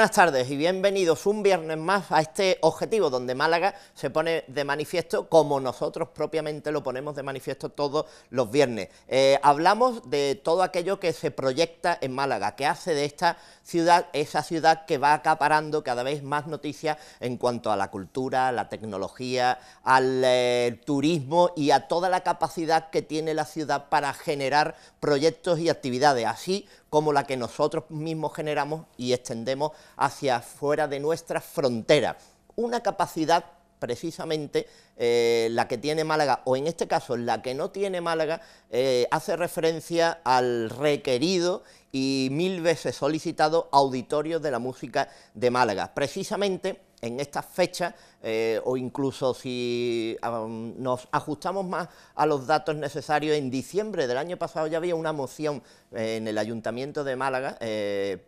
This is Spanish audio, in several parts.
buenas tardes y bienvenidos un viernes más a este objetivo donde Málaga se pone de manifiesto como nosotros propiamente lo ponemos de manifiesto todos los viernes. Eh, hablamos de todo aquello que se proyecta en Málaga, que hace de esta ciudad esa ciudad que va acaparando cada vez más noticias en cuanto a la cultura, la tecnología, al eh, turismo y a toda la capacidad que tiene la ciudad para generar proyectos y actividades. Así como la que nosotros mismos generamos y extendemos hacia fuera de nuestras fronteras. Una capacidad precisamente eh, la que tiene Málaga, o en este caso la que no tiene Málaga, eh, hace referencia al requerido y mil veces solicitado auditorio de la música de Málaga. Precisamente en estas fechas eh, o incluso si nos ajustamos más a los datos necesarios, en diciembre del año pasado ya había una moción eh, en el Ayuntamiento de Málaga eh,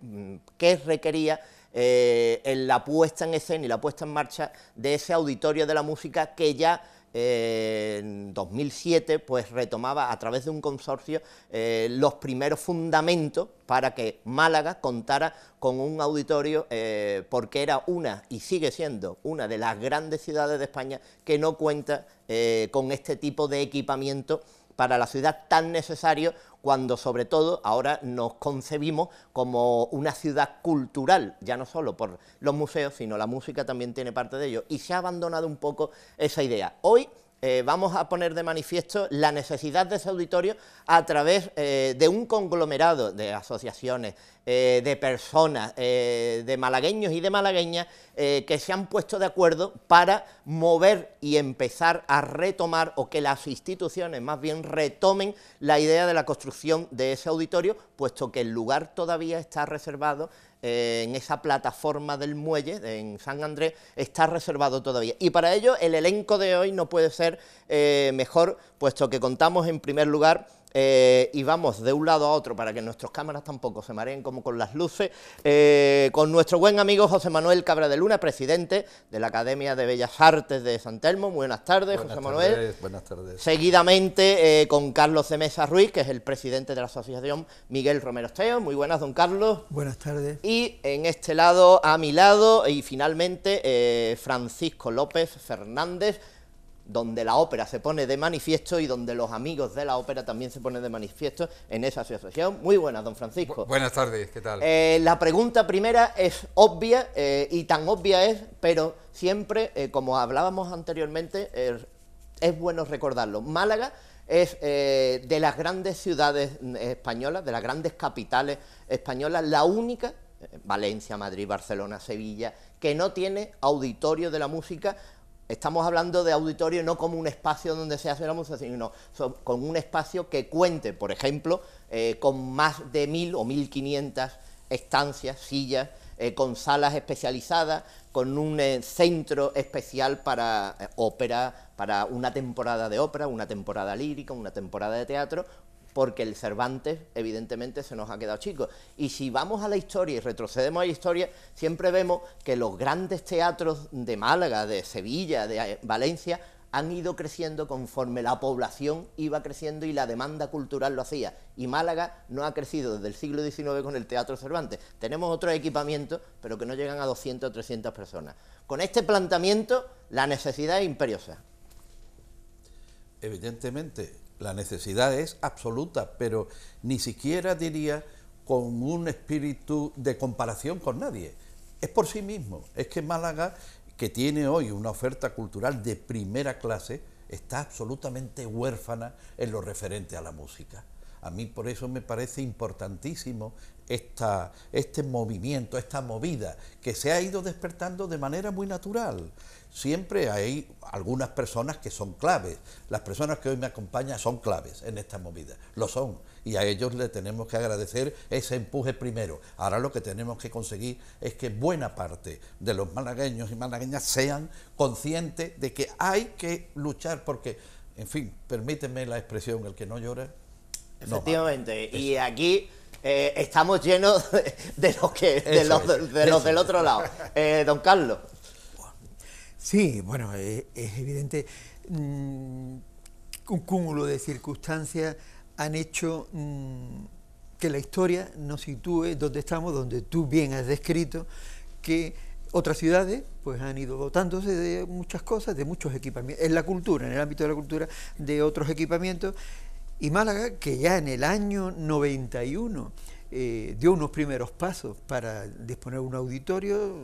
que requería la puesta en escena y la puesta en marcha de ese auditorio de la música que ya en 2007 pues retomaba a través de un consorcio eh, los primeros fundamentos para que Málaga contara con un auditorio eh, porque era una y sigue siendo una de las grandes ciudades de España que no cuenta eh, con este tipo de equipamiento para la ciudad tan necesario cuando sobre todo ahora nos concebimos como una ciudad cultural, ya no solo por los museos, sino la música también tiene parte de ello, y se ha abandonado un poco esa idea. Hoy eh, vamos a poner de manifiesto la necesidad de ese auditorio a través eh, de un conglomerado de asociaciones, eh, de personas, de malagueños y de malagueñas que se han puesto de acuerdo para mover y empezar a retomar o que las instituciones más bien retomen la idea de la construcción de ese auditorio, puesto que el lugar todavía está reservado eh, en esa plataforma del muelle en San Andrés está reservado todavía. Y para ello el elenco de hoy no puede ser eh, mejor, puesto que contamos en primer lugar eh, y vamos de un lado a otro para que nuestras cámaras tampoco se mareen como con las luces, eh, con nuestro buen amigo José Manuel Cabra de Luna, presidente de la Academia de Bellas Artes de San Telmo. Buenas tardes, José Manuel. Buenas tardes. Seguidamente eh, con Carlos de Mesa Ruiz, que es el presidente de la asociación Miguel Romero Esteo. Muy buenas, don Carlos. Buenas tardes. Y en este lado, a mi lado, y finalmente Francisco López Fernández, donde la ópera se pone de manifiesto y donde los amigos de la ópera también se ponen de manifiesto en esa asociación. Muy buenas, don Francisco. buenas tardes, ¿qué tal? Eh, la pregunta primera es obvia eh, y tan obvia es, pero siempre, eh, como hablábamos anteriormente, er, es bueno recordarlo. Málaga es de las grandes ciudades españolas, de las grandes capitales españolas, la única, Valencia, Madrid, Barcelona, Sevilla, que no tiene auditorio de la música Estamos hablando de auditorio no como un espacio donde se hace la música, sino con un espacio que cuente, por ejemplo, eh, con más de mil o mil quinientas estancias, sillas, eh, con salas especializadas, con un eh, centro especial para ópera, para una temporada de ópera, una temporada lírica, una temporada de teatro, porque el Cervantes evidentemente se nos ha quedado chico. Y si vamos a la historia y retrocedemos a la historia, siempre vemos que los grandes teatros de Málaga, de Sevilla, de eh, Valencia, han ido creciendo conforme la población iba creciendo y la demanda cultural lo hacía. Y Málaga no ha crecido desde el siglo XIX con el Teatro Cervantes. Tenemos otros equipamientos, pero que no llegan a 200 o 300 personas. Con este planteamiento, la necesidad es imperiosa. Evidentemente, la necesidad es absoluta, pero ni siquiera diría con un espíritu de comparación con nadie. Es por sí mismo. Es que Málaga, que tiene hoy una oferta cultural de primera clase, está absolutamente huérfana en lo referente a la música. A mí por eso me parece importantísimo esta, este movimiento, esta movida, que se ha ido despertando de manera muy natural. Siempre hay algunas personas que son claves. Las personas que hoy me acompañan son claves en esta movida, lo son. Y a ellos le tenemos que agradecer ese empuje primero. Ahora lo que tenemos que conseguir es que buena parte de los malagueños y malagueñas sean conscientes de que hay que luchar porque, en fin, permíteme la expresión, el que no llora. Efectivamente, y aquí eh, estamos llenos de, los que de los, del otro lado. Eh, don Carlos. Sí, bueno, eh, es, evidente. Mm, un cúmulo de circunstancias han hecho mm, que la historia nos sitúe donde estamos, donde tú bien has descrito, que otras ciudades pues han ido dotándose de muchas cosas, de muchos equipamientos, en la cultura, en el ámbito de la cultura, de otros equipamientos y Málaga, que ya en el año 91 eh, dio unos primeros pasos para disponer un auditorio,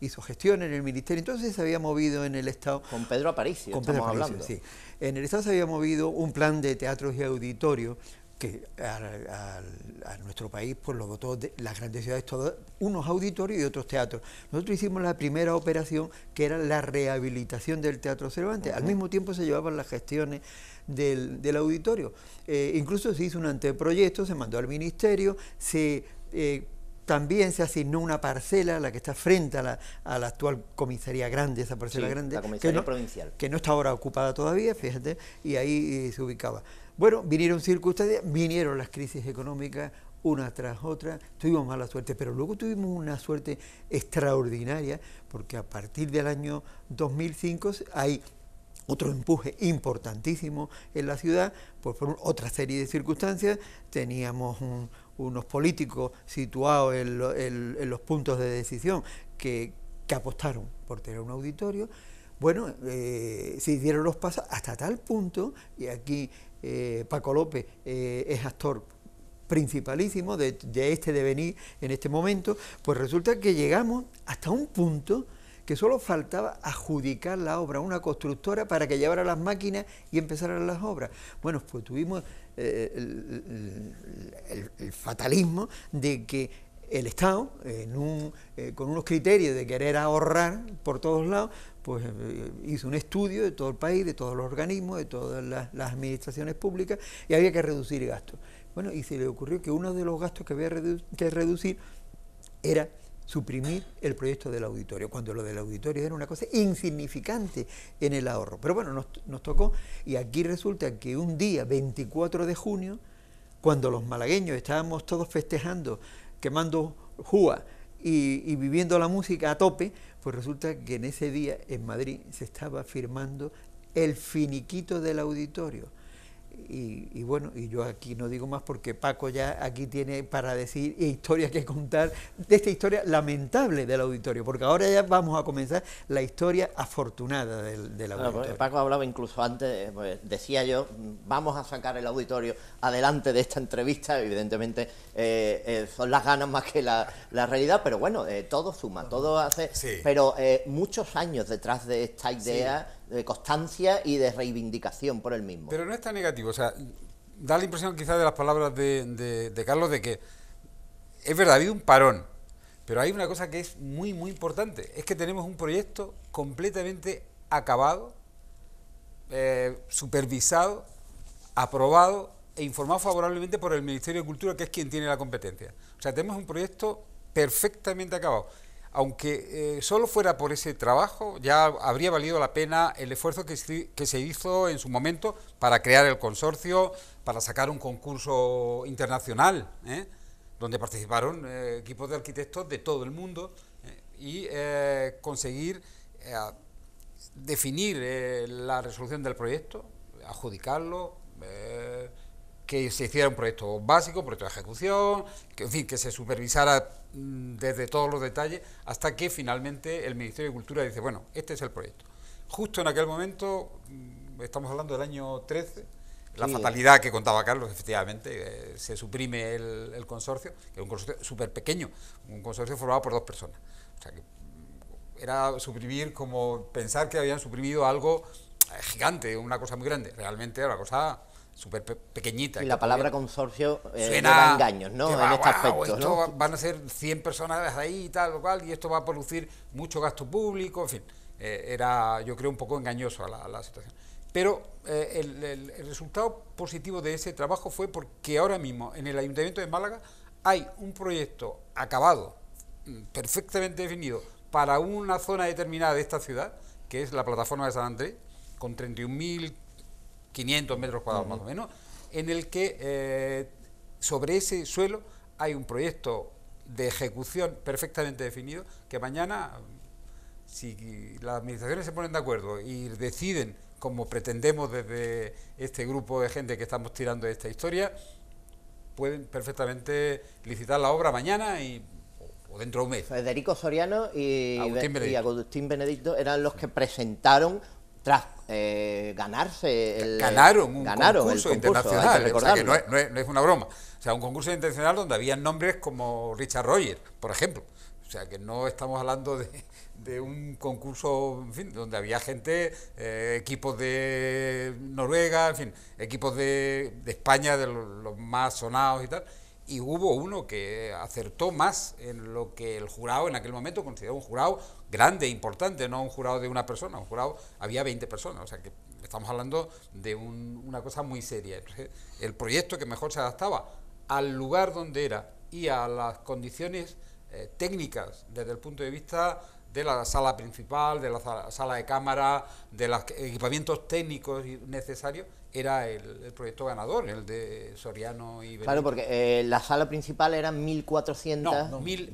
hizo gestión en el ministerio, entonces se había movido en el Estado... Con Pedro Aparicio, estamos hablando. Sí. En el Estado se había movido un plan de teatros y auditorio que a, nuestro país por pues, los votó de, las grandes ciudades todas, unos auditorios y otros teatros. Nosotros hicimos la primera operación que era la rehabilitación del Teatro Cervantes. Al mismo tiempo se llevaban las gestiones del, auditorio. Eh, incluso se hizo un anteproyecto, se mandó al ministerio, se eh, también se asignó una parcela, la que está frente a la, actual comisaría grande, esa parcela grande, la comisaría provincial. que no está ahora ocupada todavía, fíjate, y ahí eh, se ubicaba. Bueno, vinieron circunstancias, vinieron las crisis económicas una tras otra, tuvimos mala suerte, pero luego tuvimos una suerte extraordinaria, porque a partir del año 2005 hay otro empuje importantísimo en la ciudad, pues por otra serie de circunstancias, teníamos unos políticos situados en, los puntos de decisión que, apostaron por tener un auditorio, bueno, eh, se hicieron los pasos hasta tal punto, y aquí eh, Paco López eh, es actor principalísimo de, este devenir en este momento, pues resulta que llegamos hasta un punto que solo faltaba adjudicar la obra a una constructora para que llevara las máquinas y empezaran las obras. Bueno, pues tuvimos eh, el, fatalismo de que el Estado, eh, con unos criterios de querer ahorrar por todos lados, pues eh, hizo un estudio de todo el país, de todos los organismos, de todas las, administraciones públicas, y había que reducir gastos. Bueno, y se le ocurrió que uno de los gastos que había que reducir era suprimir el proyecto del auditorio, cuando lo del auditorio era una cosa insignificante en el ahorro. Pero bueno, nos tocó, y aquí resulta que un día, 24 de junio, cuando los malagueños estábamos todos festejando quemando júa y, y viviendo la música a tope, pues resulta que en ese día en Madrid se estaba firmando el finiquito del auditorio. Y, bueno, y yo aquí no digo más porque Paco ya aquí tiene para decir historia que contar de esta historia lamentable del auditorio, porque ahora ya vamos a comenzar la historia afortunada del, pues, auditorio. Paco hablaba incluso antes, pues, decía yo, vamos a sacar el auditorio adelante de esta entrevista, evidentemente eh, eh, son las ganas más que la, realidad, pero bueno, eh, todo suma, todo hace, pero muchos años detrás de esta idea de constancia y de reivindicación por el mismo. Pero no está negativo, o sea, da la impresión quizás de las palabras de, Carlos de que es verdad, ha habido un parón, pero hay una cosa que es muy, muy importante, es que tenemos un proyecto completamente acabado, eh, supervisado, aprobado e informado favorablemente por el Ministerio de Cultura, que es quien tiene la competencia. O sea, tenemos un proyecto perfectamente acabado aunque eh, solo fuera por ese trabajo, ya habría valido la pena el esfuerzo que, se hizo en su momento para crear el consorcio, para sacar un concurso internacional, ¿eh? donde participaron eh, equipos de arquitectos de todo el mundo y conseguir definir la resolución del proyecto, adjudicarlo que se hiciera un proyecto básico, proyecto de ejecución, que, en fin, que se supervisara mm, desde todos los detalles, hasta que finalmente el Ministerio de Cultura dice, bueno, este es el proyecto. Justo en aquel momento, mm, estamos hablando del año 13, la fatalidad que contaba Carlos, efectivamente, eh, se suprime el, consorcio, que es un consorcio súper pequeño, un consorcio formado por dos personas. O sea, que mm, era suprimir como pensar que habían suprimido algo eh, gigante, una cosa muy grande. Realmente era una cosa súper pequeñita. Y la palabra consorcio era eh, engaños, ¿no? en este van a ser 100 personas ahí y tal, cual, y esto va a producir mucho gasto público, en fin. Eh, era, yo creo, un poco engañoso a la, situación. Pero eh, el, el, resultado positivo de ese trabajo fue porque ahora mismo en el Ayuntamiento de Málaga hay un proyecto acabado, mm, perfectamente definido, para una zona determinada de esta ciudad, que es la plataforma de San Andrés, con 31.000 500 metros cuadrados más o menos, en el que eh, sobre ese suelo hay un proyecto de ejecución perfectamente definido que mañana, si las administraciones se ponen de acuerdo y deciden, como pretendemos desde este grupo de gente que estamos tirando de esta historia, pueden perfectamente licitar la obra mañana y o dentro de un mes. Federico Soriano y Agustín Benedicto eran los que presentaron tras eh, ganarse el, ganaron un concurso, internacional, que no, es, una broma. O sea, un concurso internacional donde había nombres como Richard Rogers, por ejemplo. O sea, que no estamos hablando de, un concurso, donde había gente, eh, equipos de Noruega, fin, equipos de, España, de los más sonados y tal y hubo uno que acertó más en lo que el jurado en aquel momento consideró un jurado grande, importante, no un jurado de una persona, un jurado había 20 personas, o sea que estamos hablando de una cosa muy seria. el proyecto que mejor se adaptaba al lugar donde era y a las condiciones eh, técnicas desde el punto de vista de la sala principal, de la sala de cámara, de los equipamientos técnicos necesarios, era el, proyecto ganador, el de Soriano y Benito. Claro, porque eh, la sala principal era 1.400... No, no mil,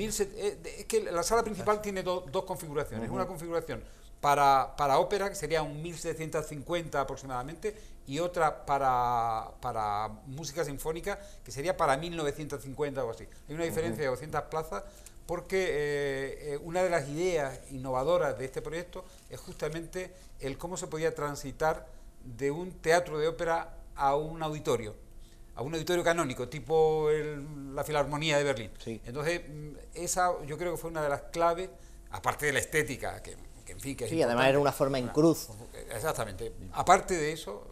eh, es que la sala principal tiene dos configuraciones. Una configuración para, ópera, que sería un 1.750 aproximadamente, y otra para, para música sinfónica, que sería para 1950 o así. Hay una diferencia de 200 plazas porque eh, eh, una de las ideas innovadoras de este proyecto es justamente el cómo se podía transitar de un teatro de ópera a un auditorio, a un auditorio canónico, tipo la Filarmonía de Berlín. Entonces, mm, esa yo creo que fue una de las claves, aparte de la estética, que, en fin... Que sí, además era una forma en cruz. Ah, eh, exactamente. Aparte de eso,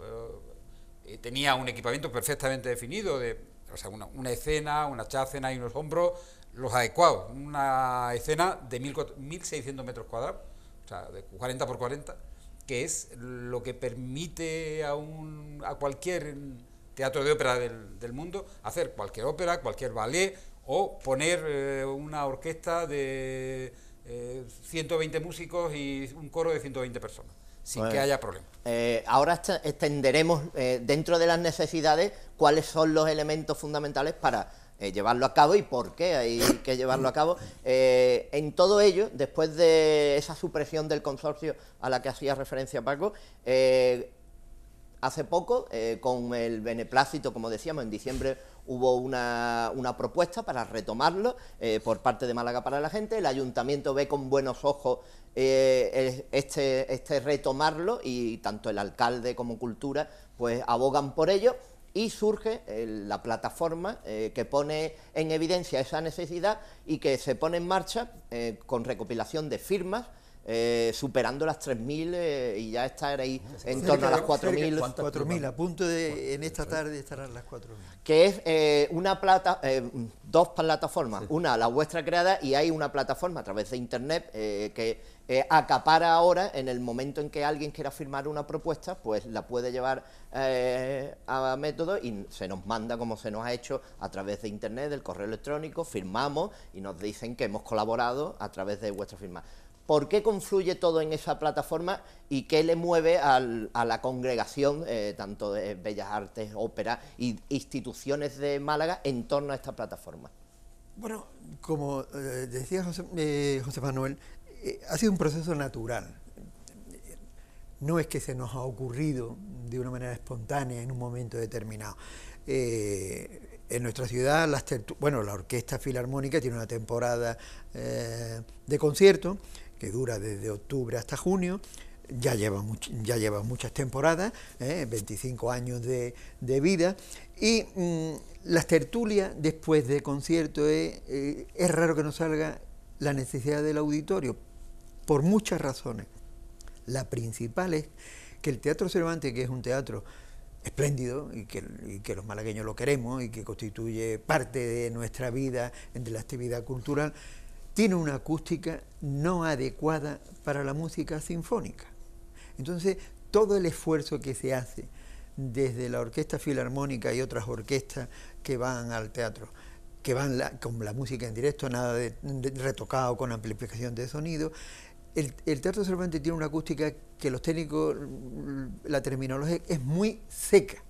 tenía un equipamiento perfectamente definido, de, o sea, una, escena, una chacena y unos hombros los adecuados. Una escena de 1.600 metros cuadrados, o sea, de 40 por 40, que es lo que permite a, un, a cualquier teatro de ópera del, mundo hacer cualquier ópera, cualquier ballet o poner eh, una orquesta de 120 eh, músicos y un coro de 120 personas sin que haya problema. Eh, ahora extenderemos dentro de las necesidades cuáles son los elementos fundamentales para eh, llevarlo a cabo y por qué hay que llevarlo a cabo. Eh, en todo ello, después de esa supresión del consorcio a la que hacía referencia Paco, eh, hace poco, con el beneplácito, como decíamos, en diciembre hubo una, propuesta para retomarlo por parte de Málaga para la gente, el ayuntamiento ve con buenos ojos este, este retomarlo y tanto el alcalde como Cultura pues abogan por ello y surge la plataforma eh, que pone en evidencia esa necesidad y que se pone en marcha eh, con recopilación de firmas eh, superando las 3.000 eh, y ya estar ahí en torno a las 4.000. 4.000, a punto de en esta tarde estarán las 4.000. Que es eh, una plata, dos plataformas, una la vuestra creada y hay una plataforma a través de internet que acapara ahora en el momento en que alguien quiera firmar una propuesta, pues la puede llevar a método y se nos manda como se nos ha hecho a través de internet, del correo electrónico, firmamos y nos dicen que hemos colaborado a través de vuestra firma. ¿Por qué confluye todo en esa plataforma y qué le mueve a la congregación, eh, tanto de Bellas Artes, Ópera e instituciones de Málaga, en torno a esta plataforma? Bueno, como eh, decía José, eh, Manuel, ha sido un proceso natural. No es que se nos ha ocurrido de una manera espontánea en un momento determinado. en nuestra ciudad, bueno, la Orquesta Filarmónica tiene una temporada de concierto que dura desde octubre hasta junio, ya lleva, ya lleva muchas temporadas, 25 ¿eh? años de, vida, y mm, las tertulias después de concierto eh, eh, es, raro que no salga la necesidad del auditorio, por muchas razones. La principal es que el Teatro Cervantes, que es un teatro espléndido y que, y que, los malagueños lo queremos y que constituye parte de nuestra vida, de la actividad cultural, tiene una acústica no adecuada para la música sinfónica. Entonces, todo el esfuerzo que se hace desde la Orquesta Filarmónica y otras orquestas que van al teatro, que van con la música en directo, nada de, retocado con amplificación de sonido, el, el, Teatro Cervantes tiene una acústica que los técnicos, la terminología es muy seca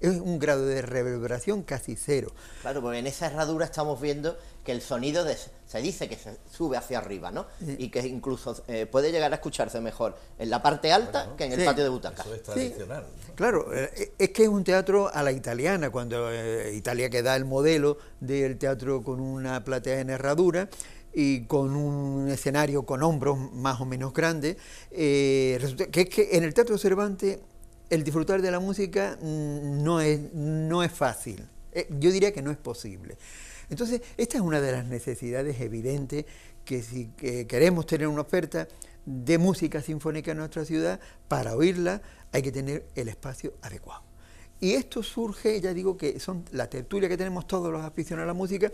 es un grado de reverberación casi cero. Claro, porque en esa herradura estamos viendo que el sonido se dice que se sube hacia arriba, ¿no? Y que incluso eh, puede llegar a escucharse mejor en la parte alta que en el patio de Butaca. Eso es tradicional. Claro, eh, es que es un teatro a la italiana, cuando eh, Italia que da el modelo del teatro con una platea en herradura y con un escenario con hombros más o menos grandes... que es que en el Teatro Cervantes el disfrutar de la música mm, no es, no es fácil. Eh, yo diría que no es posible. Entonces, esta es una de las necesidades evidentes que si queremos tener una oferta de música sinfónica en nuestra ciudad, para oírla hay que tener el espacio adecuado. Y esto surge, ya digo que son la tertulia que tenemos todos los aficionados a la música,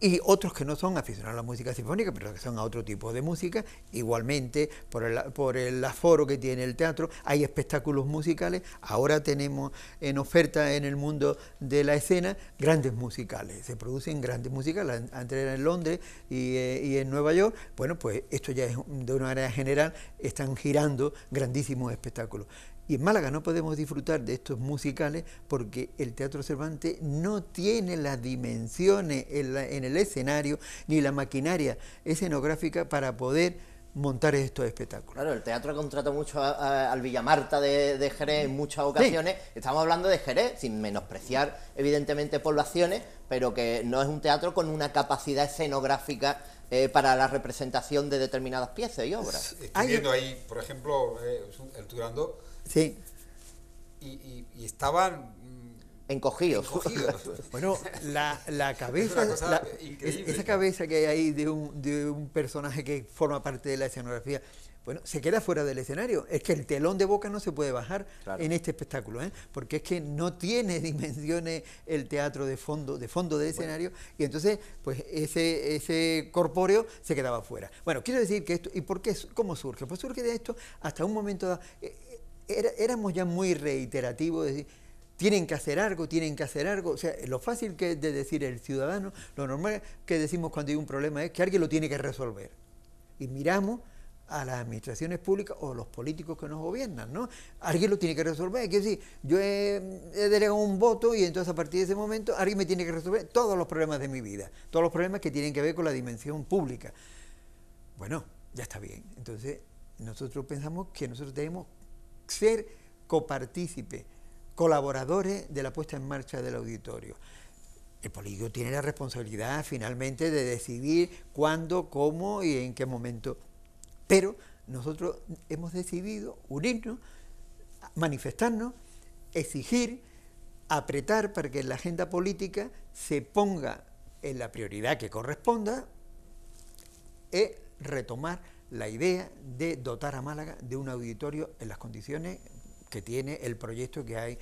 y otros que no son aficionados a la música sinfónica, pero que son a otro tipo de música. Igualmente, por el, aforo que tiene el teatro, hay espectáculos musicales. Ahora tenemos en oferta en el mundo de la escena grandes musicales. Se producen grandes musicales. Antes en Londres y, eh, y, en Nueva York. Bueno, pues esto ya es de una manera general, están girando grandísimos espectáculos. Y en Málaga no podemos disfrutar de estos musicales porque el Teatro Cervantes no tiene las dimensiones en, el escenario ni la maquinaria escenográfica para poder montar estos espectáculos. Claro, el teatro contratado mucho al Villamarta de, de, Jerez en muchas ocasiones. Estamos hablando de Jerez, sin menospreciar evidentemente poblaciones, pero que no es un teatro con una capacidad escenográfica eh, para la representación de determinadas piezas y obras. Estoy viendo ahí, por ejemplo, el eh, Turando Sí. Y, estaban mm, encogidos. bueno, la, cabeza, esa cabeza que hay ahí de un, de un personaje que forma parte de la escenografía, bueno, se queda fuera del escenario. Es que el telón de boca no se puede bajar en este espectáculo, ¿eh? porque es que no tiene dimensiones el teatro de fondo, de fondo del escenario, y entonces, pues ese, ese corpóreo se quedaba fuera. Bueno, quiero decir que esto, ¿y por qué, cómo surge? Pues surge de esto hasta un momento dado. Eh, éramos ya muy reiterativos, de decir, tienen que hacer algo, tienen que hacer algo. O sea, lo fácil que es de decir el ciudadano, lo normal que decimos cuando hay un problema es que alguien lo tiene que resolver. Y miramos a las administraciones públicas o los políticos que nos gobiernan, ¿no? Alguien lo tiene que resolver. Es decir, yo he, he, delegado un voto y entonces a partir de ese momento alguien me tiene que resolver todos los problemas de mi vida, todos los problemas que tienen que ver con la dimensión pública. Bueno, ya está bien. Entonces, nosotros pensamos que nosotros tenemos ser copartícipes, colaboradores de la puesta en marcha del auditorio. El político tiene la responsabilidad finalmente de decidir cuándo, cómo y en qué momento. Pero nosotros hemos decidido unirnos, manifestarnos, exigir, apretar para que la agenda política se ponga en la prioridad que corresponda y retomar la idea de dotar a Málaga de un auditorio en las condiciones que tiene el proyecto que hay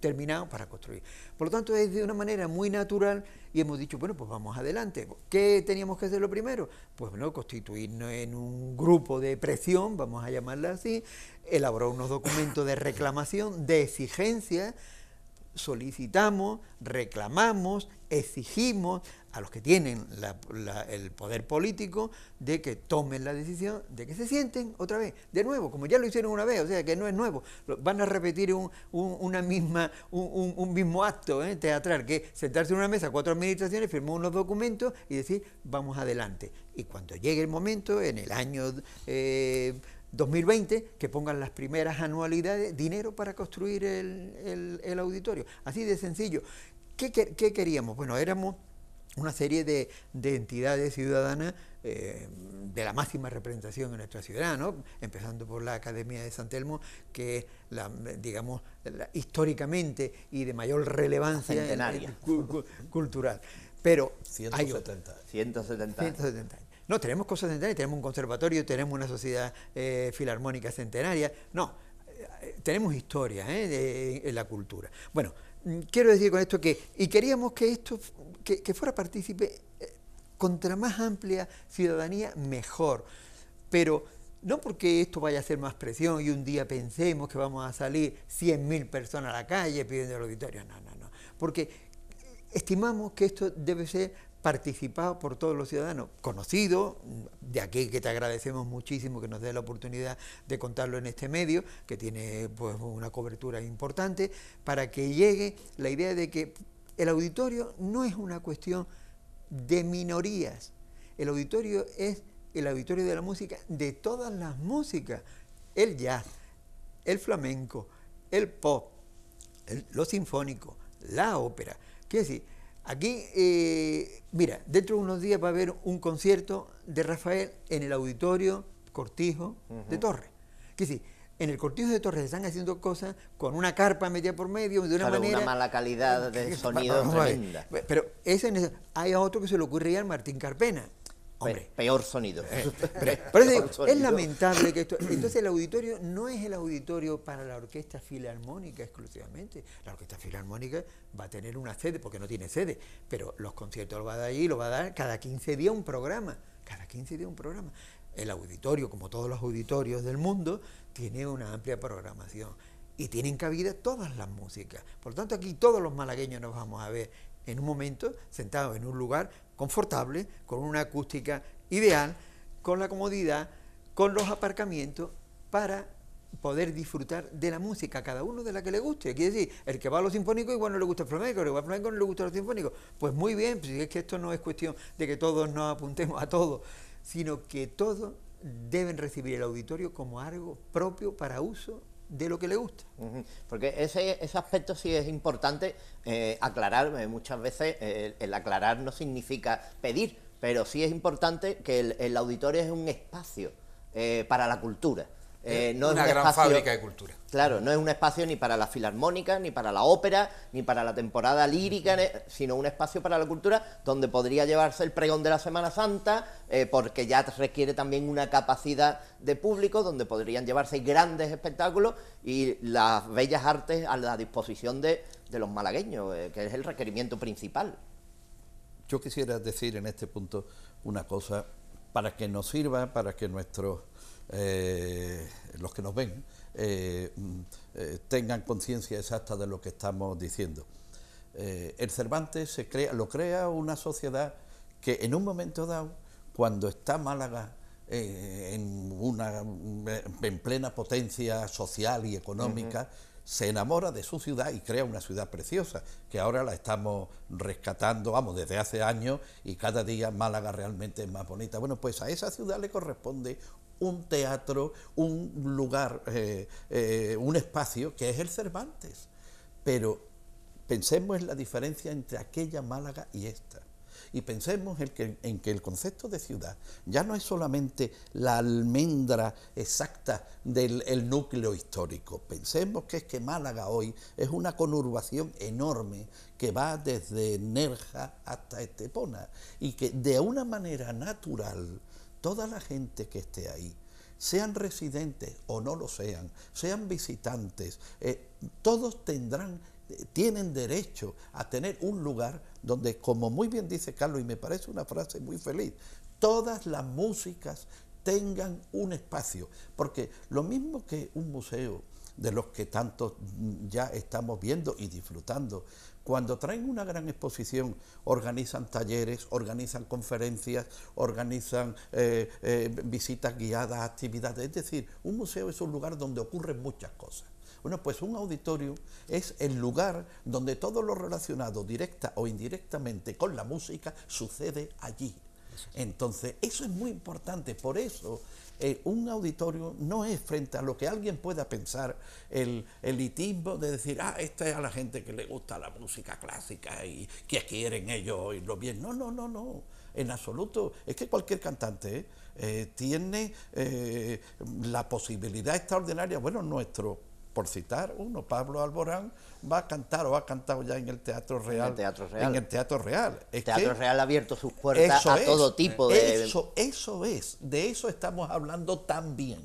terminado para construir. Por lo tanto, es de una manera muy natural y hemos dicho, bueno, pues vamos adelante. ¿Qué teníamos que hacer lo primero? Pues bueno, constituirnos en un grupo de presión, vamos a llamarla así, elaboró unos documentos de reclamación, de exigencia, solicitamos, reclamamos, exigimos, a los que tienen el poder político de que tomen la decisión de que se sienten otra vez, de nuevo, como ya lo hicieron una vez, o sea que no es nuevo, van a repetir un, una misma, un, mismo acto eh, teatral, que sentarse en una mesa cuatro administraciones, firmar unos documentos y decir, vamos adelante. Y cuando llegue el momento, en el año... 2020, eh, que pongan las primeras anualidades, dinero para construir el, auditorio. Así de sencillo. qué queríamos? Bueno, éramos una serie de, entidades ciudadanas eh, de la máxima representación en nuestra ciudad, empezando por la Academia de San Telmo, que es, la, digamos, históricamente y de mayor relevancia cultural. Pero 170. Hay 170 años. No, tenemos cosas centenarias, tenemos un conservatorio, tenemos una sociedad eh, filarmónica centenaria. No, eh, tenemos historia en la cultura. Bueno, mm, quiero decir con esto que, y queríamos que esto que, fuera partícipe, eh, contra más amplia ciudadanía, mejor. Pero no porque esto vaya a ser más presión y un día pensemos que vamos a salir 100.000 personas a la calle pidiendo el auditorio, no, no, no. Porque estimamos que esto debe ser participado por todos los ciudadanos, conocido, de aquí que te agradecemos muchísimo que nos dé la oportunidad de contarlo en este medio, que tiene pues una cobertura importante, para que llegue la idea de que el auditorio no es una cuestión de minorías. El auditorio es el auditorio de la música, de todas las músicas. El jazz, el flamenco, el pop, lo sinfónico, la ópera. Quiero decir, aquí, eh, mira, dentro de unos días va a haber un concierto de Rafael en el auditorio Cortijo de Torre. Quiero decir, en el cortijo de Torres están haciendo cosas con una carpa media por medio, de una manera... una mala calidad de sonido tremenda. Pero ese, hay otro que se le ocurría al Martín Carpena. Hombre, peor sonido. Eh, es lamentable que esto... Entonces el auditorio no es el auditorio para la orquesta filarmónica exclusivamente. La orquesta filarmónica va a tener una sede, porque no tiene sede, pero los conciertos lo va a dar allí, lo va a dar cada 15 días un programa. Cada 15 días un programa el auditorio, como todos los auditorios del mundo, tiene una amplia programación y tienen cabida todas las músicas. Por lo tanto, aquí todos los malagueños nos vamos a ver en un momento sentados en un lugar confortable, con una acústica ideal, con la comodidad, con los aparcamientos para poder disfrutar de la música, cada uno de la que le guste. Quiere decir, el que va a los sinfónicos igual no le gusta el flamenco, el que va al flamenco no le gusta los sinfónicos. Pues muy bien, pues es que esto no es cuestión de que todos nos apuntemos a todo, sino que todos deben recibir el auditorio como algo propio para uso de lo que le gusta. Porque ese, aspecto sí es importante eh, aclarar, eh, muchas veces eh, el aclarar no significa pedir, pero sí es importante que el, auditorio es un espacio para la cultura. Eh, eh, no una es gran fábrica de cultura. Claro, no es un espacio ni para la filarmónica, ni para la ópera, ni para la temporada lírica, sino un espacio para la cultura donde podría llevarse el pregón de la Semana Santa, eh, porque ya requiere también una capacidad de público, donde podrían llevarse grandes espectáculos y las bellas artes a la disposición de, de los malagueños, que es el requerimiento principal. Yo quisiera decir en este punto una cosa para que nos sirva, para que nuestros, eh, los que nos ven, eh, mm, eh, tengan conciencia exacta de lo que estamos diciendo. el Cervantes se crea, lo crea una sociedad que en un momento dado, cuando está Málaga en, una, en plena potencia social y económica, se enamora de su ciudad y crea una ciudad preciosa, que ahora la estamos rescatando, vamos, desde hace años y cada día Málaga realmente es más bonita. Bueno, pues a esa ciudad le corresponde un teatro, un lugar, eh, eh, un espacio que es el Cervantes. Pero pensemos en la diferencia entre aquella Málaga y esta y pensemos en que, el concepto de ciudad ya no es solamente la almendra exacta del núcleo histórico. Pensemos que es que Málaga hoy es una conurbación enorme que va desde Nerja hasta Estepona y que de una manera natural toda la gente que esté ahí, sean residentes o no lo sean, sean visitantes, eh, todos tendrán tienen derecho a tener un lugar donde, como muy bien dice Carlos, y me parece una frase muy feliz, todas las músicas tengan un espacio, porque lo mismo que un museo de los que tantos ya estamos viendo y disfrutando, cuando traen una gran exposición, organizan talleres, organizan conferencias, organizan eh, eh, visitas guiadas, actividades, es decir, un museo es un lugar donde ocurren muchas cosas. Bueno, pues un auditorio es el lugar donde todo lo relacionado directa o indirectamente con la música sucede allí. Entonces, eso es muy importante, por eso eh, un auditorio no es frente a lo que alguien pueda pensar el elitismo de decir, ah, esta es a la gente que le gusta la música clásica y que quieren ellos lo bien. No, no, no, no, en absoluto. Es que cualquier cantante eh, tiene eh, la posibilidad extraordinaria, bueno, nuestro por citar uno, Pablo Alborán va a cantar o ha cantado ya en el Teatro Real. En el Teatro Real. En el Teatro Real. ha abierto sus puertas a todo tipo de... Eso, eso es, de eso estamos hablando también.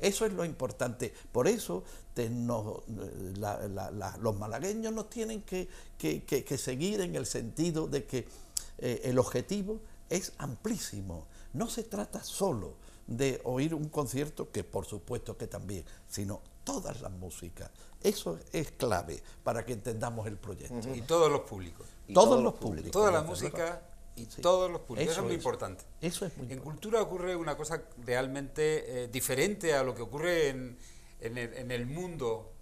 Eso es lo importante. Por eso eh, los malagueños nos tienen que, seguir en el sentido de que eh, el objetivo es amplísimo. No se trata solo de oír un concierto, que por supuesto que también, sino todas las músicas. Eso es clave para que entendamos el proyecto. Y todos los públicos. todos, los públicos. Toda la música y todos los públicos. Eso, es muy importante. Eso en cultura ocurre una cosa realmente eh, diferente a lo que ocurre en, el, mundo,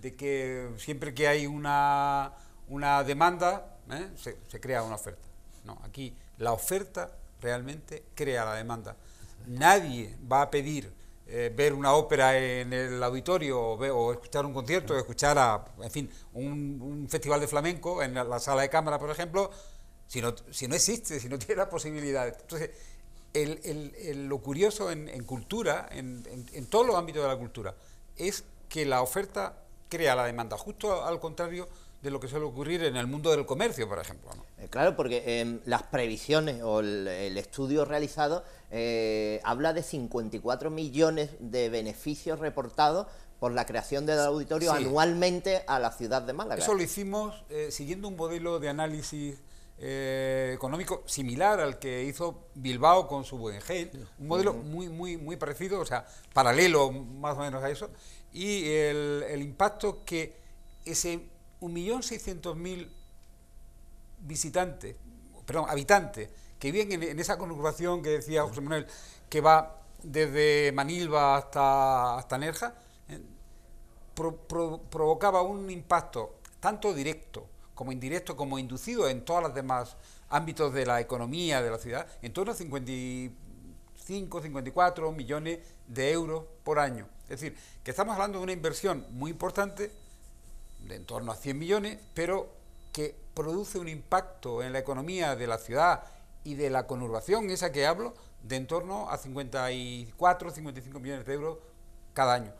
de que siempre que hay una, una demanda, ¿eh? se, se crea una oferta. No, aquí la oferta realmente crea la demanda. Nadie va a pedir eh, ver una ópera en el auditorio o, escuchar un concierto, o escuchar, en fin, un, festival de flamenco en la, sala de cámara, por ejemplo, si no, existe, si no tiene las posibilidades. Entonces, lo curioso en, cultura, en, todos los ámbitos de la cultura, es que la oferta crea la demanda, justo al contrario de lo que suele ocurrir en el mundo del comercio, por ejemplo. Eh, claro, porque em, las previsiones o el, estudio realizado eh, habla de 54 millones de beneficios reportados por la creación del auditorio anualmente a la ciudad de Málaga. Eso lo hicimos eh, siguiendo un modelo de análisis económico similar al que hizo Bilbao con su Buengel, un modelo muy, muy, muy parecido, o sea, paralelo más o menos a eso, y el impacto que ese 1.600.000 visitantes, perdón, habitantes, que viven en, esa conurbación que decía José Manuel, que va desde Manilva hasta, Nerja, eh, provocaba un impacto tanto directo como indirecto, como inducido en todos los demás ámbitos de la economía de la ciudad, en torno a 55, 54 millones de euros por año. Es decir, que estamos hablando de una inversión muy importante de en torno a 100 millones, pero que produce un impacto en la economía de la ciudad y de la conurbación, esa que hablo, de en torno a 54, 55 millones de euros cada año.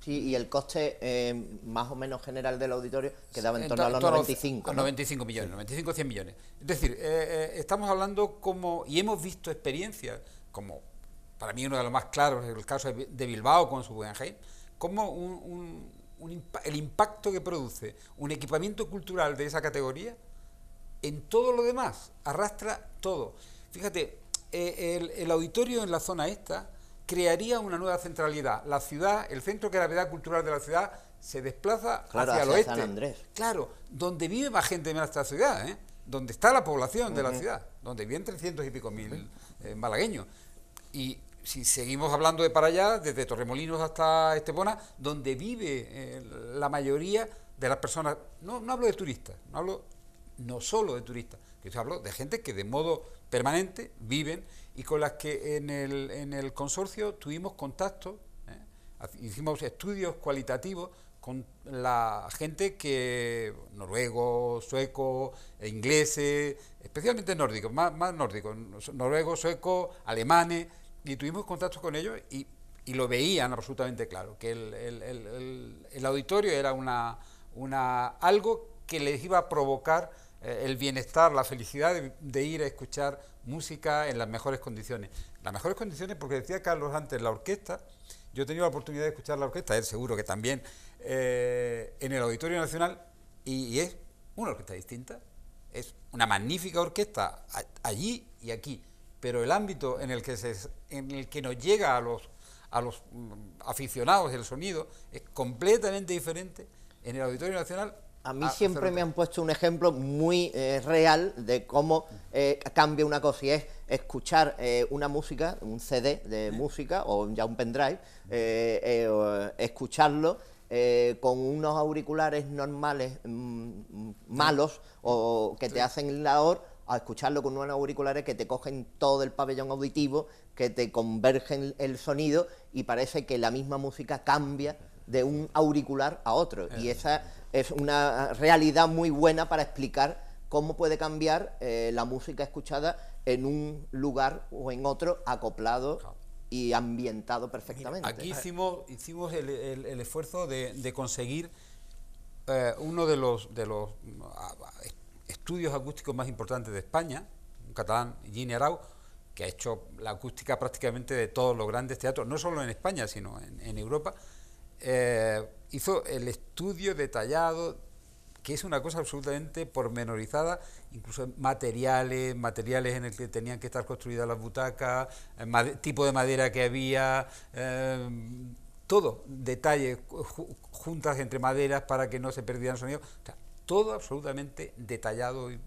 Sí, y el coste eh, más o menos general del auditorio quedaba en torno, a los 95. A 95 millones, 95, 100 millones. Es decir, eh, eh, estamos hablando como, y hemos visto experiencias, como para mí uno de los más claros, es el caso de Bilbao con su Guggenheim, como un, el impacto que produce un equipamiento cultural de esa categoría en todo lo demás, arrastra todo. Fíjate, eh, el, auditorio en la zona esta crearía una nueva centralidad. La ciudad, el centro de gravedad cultural de la ciudad se desplaza hacia, el oeste. San Andrés. Claro, donde vive más gente de nuestra ciudad, ¿eh? donde está la población de la ciudad, donde viven 300 y pico mil eh, malagueños si seguimos hablando de para allá, desde Torremolinos hasta Estepona, donde vive eh, la mayoría de las personas, no, no hablo de turistas, no hablo no solo de turistas, yo hablo de gente que de modo permanente viven y con las que en el, en el consorcio tuvimos contacto, ¿eh? hicimos estudios cualitativos con la gente que, noruego suecos, e ingleses, especialmente nórdicos, más, más nórdicos, noruegos, suecos, alemanes, y tuvimos contacto con ellos y, lo veían absolutamente claro, que el, auditorio era una, una, algo que les iba a provocar eh, el bienestar, la felicidad de, ir a escuchar música en las mejores condiciones. Las mejores condiciones, porque decía Carlos antes, la orquesta, yo he tenido la oportunidad de escuchar la orquesta, él seguro que también, eh, en el Auditorio Nacional, y es una orquesta distinta, es una magnífica orquesta allí y aquí pero el ámbito en el que, se, en el que nos llega a los, a los mm, aficionados del sonido es completamente diferente en el Auditorio Nacional. A mí siempre me han puesto un ejemplo muy eh, real de cómo eh, cambia una cosa y es escuchar eh, una música, un CD de música o ya un pendrive, escucharlo con unos auriculares normales mm, mm, malos o que te hacen la hora a escucharlo con unos auriculares que te cogen todo el pabellón auditivo, que te convergen el sonido y parece que la misma música cambia de un auricular a otro. Y eh. esa es una realidad muy buena para explicar cómo puede cambiar eh, la música escuchada en un lugar o en otro acoplado y ambientado perfectamente. aquí hicimos, hicimos el, el, esfuerzo de, conseguir eh, uno de los, de los estudios acústicos más importantes de España, un catalán, Gini Arau, que ha hecho la acústica prácticamente de todos los grandes teatros, no solo en España, sino en, Europa, eh, hizo el estudio detallado, que es una cosa absolutamente pormenorizada, incluso materiales, materiales en el que tenían que estar construidas las butacas, eh, tipo de madera que había, eh, todo, detalles, juntas entre maderas para que no se perdieran sonidos. sonido todo absolutamente detallado y,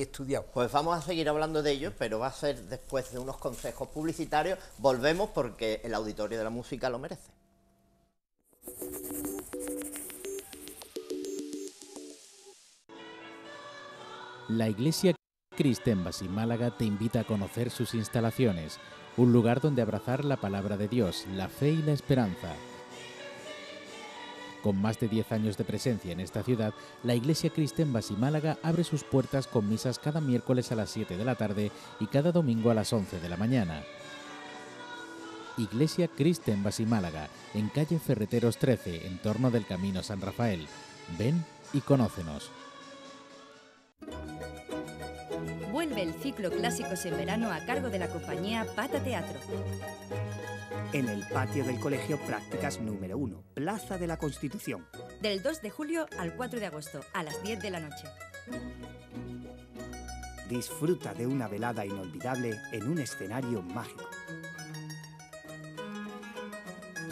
estudiado. Pues vamos a seguir hablando de ello, pero va a ser después de unos consejos publicitarios. Volvemos porque el auditorio de la música lo merece. La Iglesia Crist en Málaga te invita a conocer sus instalaciones, un lugar donde abrazar la palabra de Dios, la fe y la esperanza con más de 10 años de presencia en esta ciudad, la Iglesia Cristenbas y Málaga abre sus puertas con misas cada miércoles a las 7 de la tarde y cada domingo a las 11 de la mañana. Iglesia en y Málaga, en calle Ferreteros 13, en torno del Camino San Rafael. Ven y conócenos. Vuelve el ciclo Clásicos en Verano a cargo de la compañía Pata Teatro en el patio del Colegio Prácticas número 1, Plaza de la Constitución. Del 2 de julio al 4 de agosto, a las 10 de la noche. Disfruta de una velada inolvidable en un escenario mágico.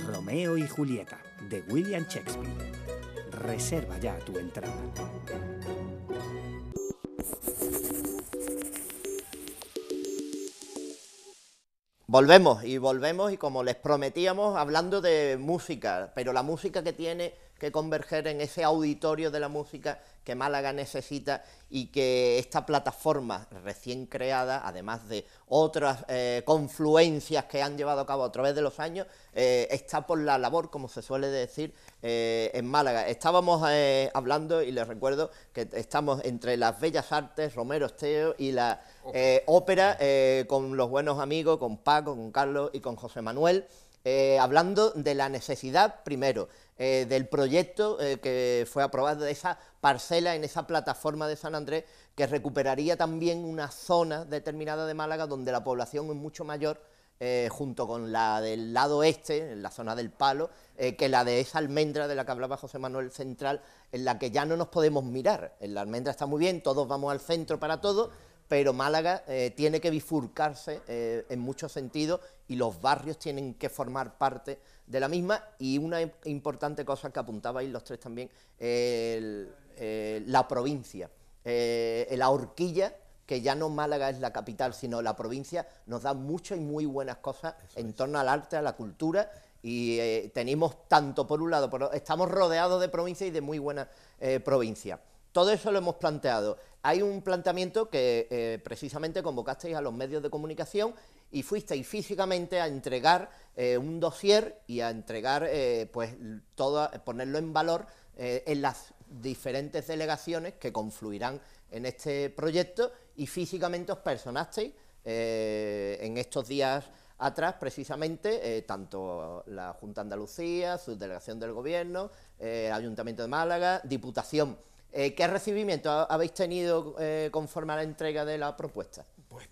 Romeo y Julieta, de William Shakespeare. Reserva ya tu entrada. Volvemos y volvemos y como les prometíamos hablando de música, pero la música que tiene que converger en ese auditorio de la música que Málaga necesita y que esta plataforma recién creada, además de otras eh, confluencias que han llevado a cabo a través de los años, eh, está por la labor, como se suele decir, eh, en Málaga. Estábamos hablando, y les recuerdo, que estamos entre las Bellas Artes, Romero Esteo y la ópera, con los buenos amigos, con Paco, con Carlos y con José Manuel. hablando de la necesidad, primero, eh, del proyecto eh, que fue aprobado, de esa parcela en esa plataforma de San Andrés, que recuperaría también una zona determinada de Málaga donde la población es mucho mayor, eh, junto con la del lado este, en la zona del Palo, que la de esa almendra de la que hablaba José Manuel Central, en la que ya no nos podemos mirar. En la almendra está muy bien, todos vamos al centro para todo, pero Málaga eh, tiene que bifurcarse eh, en muchos sentidos y los barrios tienen que formar parte de la misma y una importante cosa que apuntabais los tres también, eh, la provincia, la horquilla que ya no Málaga es la capital, sino la provincia, nos da muchas y muy buenas cosas en torno al arte, a la cultura, y tenemos tanto por un lado, pero estamos rodeados de provincias y de muy buenas provincias. Todo eso lo hemos planteado. Hay un planteamiento que eh, precisamente convocasteis a los medios de comunicación y fuisteis físicamente a entregar eh, un dossier y a entregar, eh, pues, todo, ponerlo en valor en las diferentes delegaciones que confluirán en este proyecto y físicamente os personasteis en estos días atrás precisamente tanto la Junta de Andalucía, delegación del Gobierno, Ayuntamiento de Málaga, Diputación eh, ¿Qué recibimiento habéis tenido eh, conforme a la entrega de la propuesta? Pues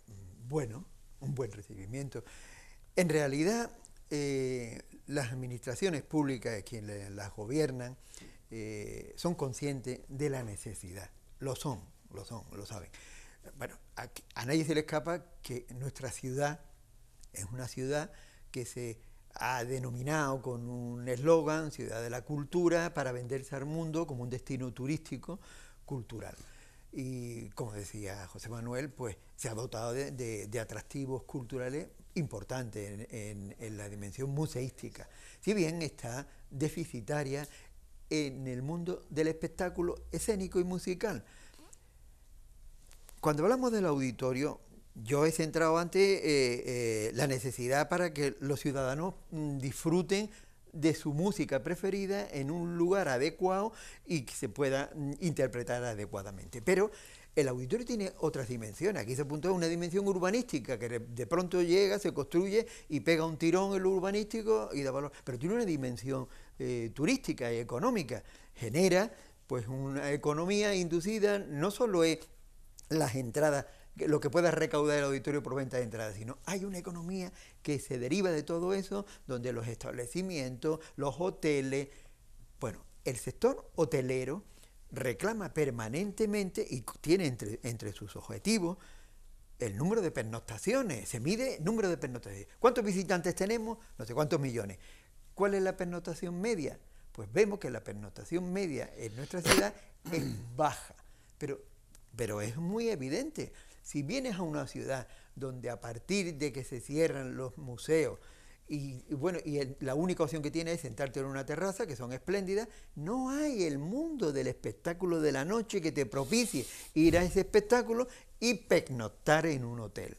bueno, un buen recibimiento. En realidad, eh, las administraciones públicas, quienes las gobiernan, son conscientes de la necesidad. Lo son, lo son, lo saben. Bueno, a nadie se le escapa que nuestra ciudad es una ciudad que se ha denominado con un eslogan Ciudad de la Cultura para venderse al mundo como un destino turístico cultural. Y como decía José Manuel, pues se ha dotado de, atractivos culturales importantes en, la dimensión museística, si bien está deficitaria en el mundo del espectáculo escénico y musical. Cuando hablamos del auditorio, yo he centrado antes eh, eh, la necesidad para que los ciudadanos mm, disfruten de su música preferida en un lugar adecuado y que se pueda mm, interpretar adecuadamente. Pero el auditorio tiene otras dimensiones. Aquí se apunta una dimensión urbanística que de pronto llega, se construye y pega un tirón el urbanístico y da valor. Pero tiene una dimensión eh, turística y económica. Genera pues una economía inducida, no solo es las entradas lo que pueda recaudar el auditorio por venta de entradas, sino hay una economía que se deriva de todo eso, donde los establecimientos, los hoteles, bueno, el sector hotelero reclama permanentemente y tiene entre, sus objetivos el número de pernotaciones. se mide el número de pernotaciones. ¿Cuántos visitantes tenemos? No sé cuántos millones. ¿Cuál es la pernotación media? Pues vemos que la pernotación media en nuestra ciudad es baja, pero, pero es muy evidente. Si vienes a una ciudad donde a partir de que se cierran los museos, y, bueno, y la única opción que tienes es sentarte en una terraza, que son espléndidas, no hay el mundo del espectáculo de la noche que te propicie ir a ese espectáculo y pecnotar en un hotel.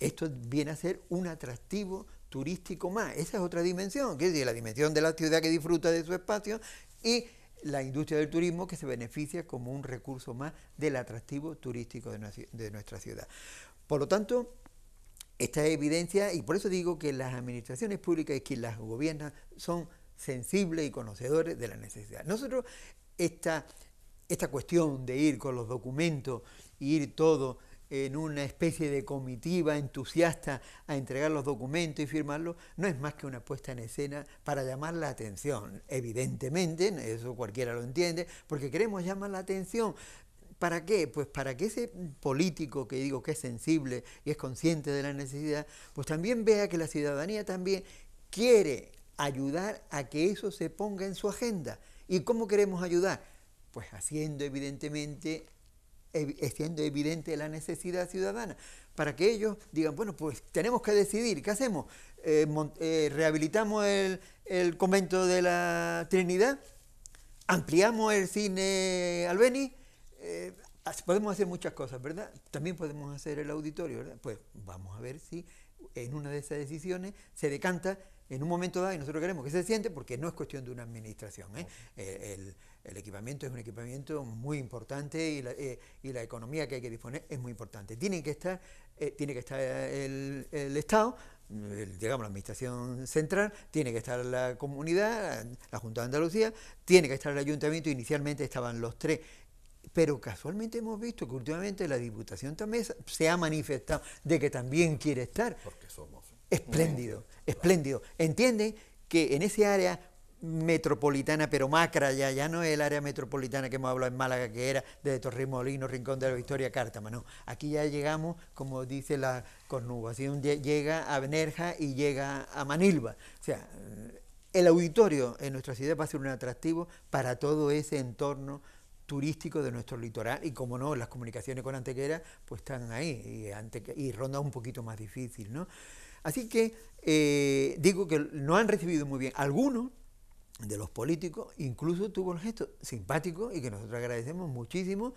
esto viene a ser un atractivo turístico más. Esa es otra dimensión, que es la dimensión de la ciudad que disfruta de su espacio y la industria del turismo que se beneficia como un recurso más del atractivo turístico de nuestra ciudad. Por lo tanto, esta evidencia, y por eso digo que las administraciones públicas y quien las gobiernan son sensibles y conocedores de la necesidad. Nosotros, esta, esta cuestión de ir con los documentos ir todo en una especie de comitiva entusiasta a entregar los documentos y firmarlos, no es más que una puesta en escena para llamar la atención. Evidentemente, eso cualquiera lo entiende, porque queremos llamar la atención. ¿Para qué? Pues para que ese político que digo que es sensible y es consciente de la necesidad, pues también vea que la ciudadanía también quiere ayudar a que eso se ponga en su agenda. ¿Y cómo queremos ayudar? Pues haciendo evidentemente siendo evidente la necesidad ciudadana, para que ellos digan, bueno, pues tenemos que decidir, ¿qué hacemos? Eh, eh, ¿Rehabilitamos el, convento de la Trinidad? ¿Ampliamos el cine Albeni? Eh, podemos hacer muchas cosas, ¿verdad? También podemos hacer el auditorio, ¿verdad? Pues vamos a ver si en una de esas decisiones se decanta en un momento dado y nosotros queremos que se siente porque no es cuestión de una administración. ¿eh? El, el equipamiento es un equipamiento muy importante eh, y la, economía que hay que disponer es muy importante. Tiene que estar, eh, tiene que estar eh, el, Estado, digamos la Administración Central, tiene que estar la comunidad, la Junta de Andalucía, tiene que estar el Ayuntamiento, inicialmente estaban los tres, pero casualmente hemos visto que últimamente la Diputación también se ha manifestado de que también quiere estar. Porque somos. Espléndido, espléndido. Entienden que en ese área metropolitana, pero macra ya, ya no es el área metropolitana que hemos hablado en Málaga, que era de Torremolinos, Rincón de la Victoria, Cártama, no. Aquí ya llegamos, como dice la connubación, llega a Benerja y llega a Manilva. O sea, el auditorio en nuestra ciudad va a ser un atractivo para todo ese entorno turístico de nuestro litoral y como no, las comunicaciones con Antequera pues están ahí y, Antequera, y Ronda un poquito más difícil, ¿no? Así que eh, digo que no han recibido muy bien algunos, de los políticos, incluso tuvo un gesto simpático y que nosotros agradecemos muchísimo